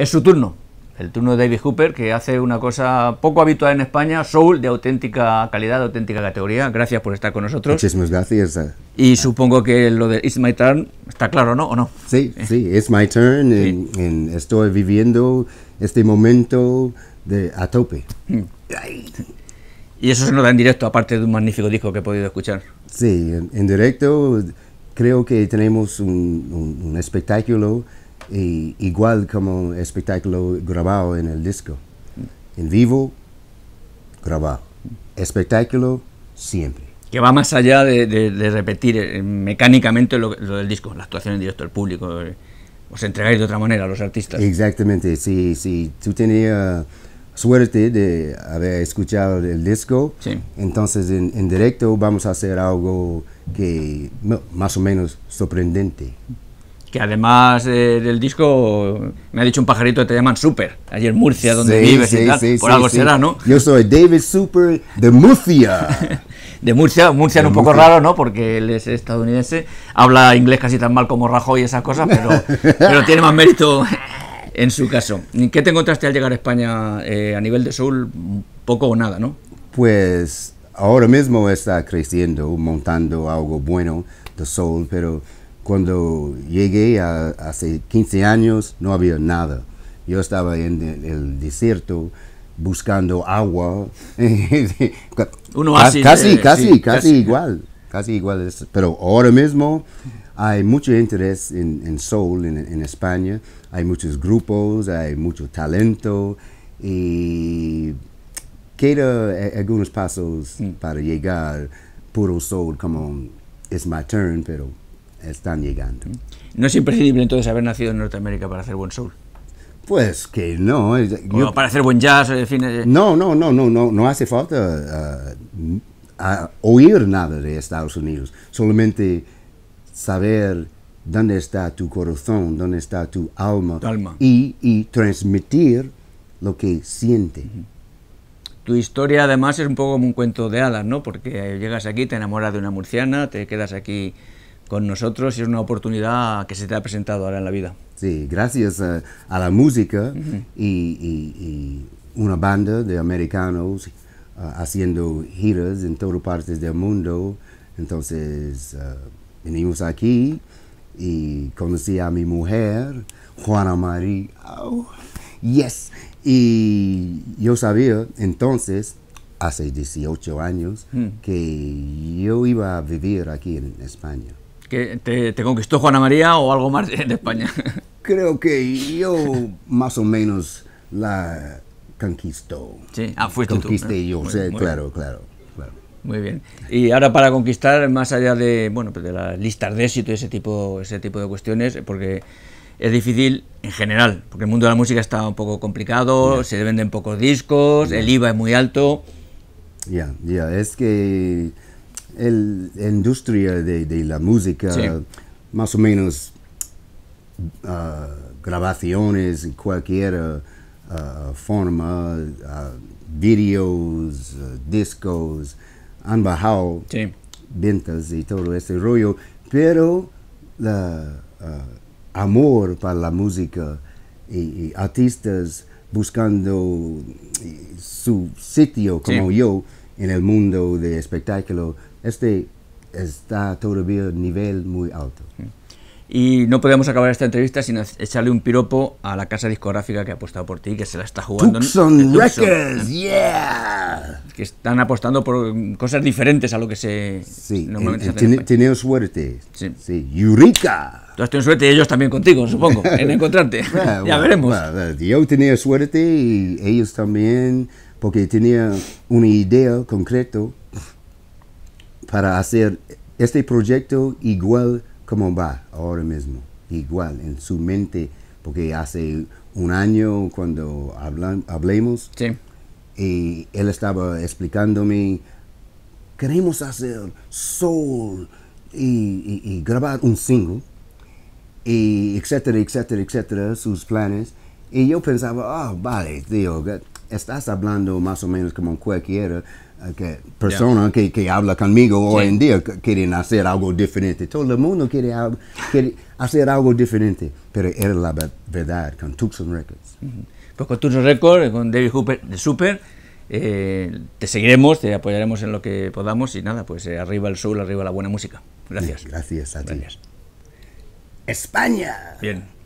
Es su turno, el turno de David Hooper, que hace una cosa poco habitual en España, soul de auténtica calidad, de auténtica categoría. Gracias por estar con nosotros. Muchísimas gracias. Eh. Y supongo que lo de It's My Turn está claro, ¿no? ¿O no? Sí, eh. sí, It's My Turn. estoy viviendo este momento de, a tope. Mm. Y eso se da en directo, aparte de un magnífico disco que he podido escuchar. Sí, en, directo creo que tenemos un espectáculo igual como espectáculo grabado en el disco. En vivo, grabado. Espectáculo, siempre. Que va más allá de, repetir eh, mecánicamente lo, del disco, la actuación en directo, el público. Eh, os entregáis de otra manera a los artistas. Exactamente. Si, tú tenías suerte de haber escuchado el disco, entonces en, en directo vamos a hacer algo que más o menos sorprendente que además eh, del disco me ha dicho un pajarito que te llaman Super, allí en Murcia, donde vives y tal. Sí, por algo será, ¿no? Yo soy David Super de Murcia. de Murcia, Murcia es un poco raro, ¿no? Porque él es estadounidense, habla inglés casi tan mal como Rajoy y esas cosas, pero, pero tiene más mérito en su caso. ¿Qué te encontraste al llegar a España eh, a nivel de soul? Poco o nada, ¿no? Pues ahora mismo está creciendo, montando algo bueno de soul, pero cuando llegué hace 15 años no había nada. Yo estaba en el desierto buscando agua. Uno casi, casi, casi, igual, casi igual. Pero ahora mismo hay mucho interés en, en Soul, en, España. Hay muchos grupos, hay mucho talento y quiero eh, algunos pasos mm. para llegar puro sol, como It's My Turn, pero están llegando. ¿No es imprescindible entonces haber nacido en Norteamérica para hacer buen soul? Pues que no. para hacer buen jazz, en fin, No, no, no, no, no, no hace falta uh, oír nada de Estados Unidos, solamente saber dónde está tu corazón, dónde está tu alma, alma. Y, y, transmitir lo que siente. Tu historia además es un poco como un cuento de hadas, ¿no? Porque llegas aquí, te enamoras de una murciana, te quedas aquí con nosotros y es una oportunidad que se te ha presentado ahora en la vida. Sí, gracias eh, a, la música y, una banda de americanos eh, haciendo giras en todas partes del mundo. Entonces eh, venimos aquí y conocí a mi mujer, Juana María. Oh, yes. Y yo sabía entonces, hace 18 años, mm. que yo iba a vivir aquí en España que te, conquistó Juana María o algo más de España. Creo que yo más o menos la conquistó. Sí, ah, fuiste Conquisté tú, yo, sí, claro, claro, claro. Muy bien. Y ahora para conquistar, más allá de, bueno, pues de las listas de éxito y ese tipo, ese tipo de cuestiones, porque es difícil en general, porque el mundo de la música está un poco complicado, se venden pocos discos, el IVA es muy alto. Ya, ya, es que el, la industria de, la música, más o menos ah, grabaciones grabaciones, cualquier ah, forma, vídeos, ah, videos, discos, han bajado ventas y todo ese rollo, pero el amor para la música y, artistas buscando eh, su sitio como yo en el mundo de espectáculo este está todavía a nivel muy alto. Y no podemos acabar esta entrevista sin echarle un piropo a la casa discográfica que ha apostado por ti, y que se la está jugando. Tucson Records, ¿Eh? yeah. Que están apostando por mm, cosas diferentes a lo que se sí, normalmente en, se hace. suerte. Sí. Eureka. Tú has tenido suerte y ellos también contigo, supongo, en encontrarte. ya veremos. yo tenía suerte y ellos también, porque tenía una idea concreta para hacer este proyecto igual como va ahora mismo, igual en su mente, porque hace un año cuando hablamos, hablemos, y él estaba explicándome, queremos hacer soul y, grabar un single, y etcétera, etcétera, etcétera, sus planes. Y yo pensaba, ah, vale, tío, estás hablando más o menos como cualquiera, eh, que persona que, que, habla conmigo hoy en día quieren hacer algo diferente. Todo el mundo quiere, hacer algo diferente, pero era la verdad con Tucson Records. Pues con Tucson Records, con David Hooper de Super, eh, te seguiremos, te apoyaremos en lo que podamos y nada, pues eh, arriba el sol, arriba la buena música. Gracias. Gracias a ti. Gracias. España. Bien.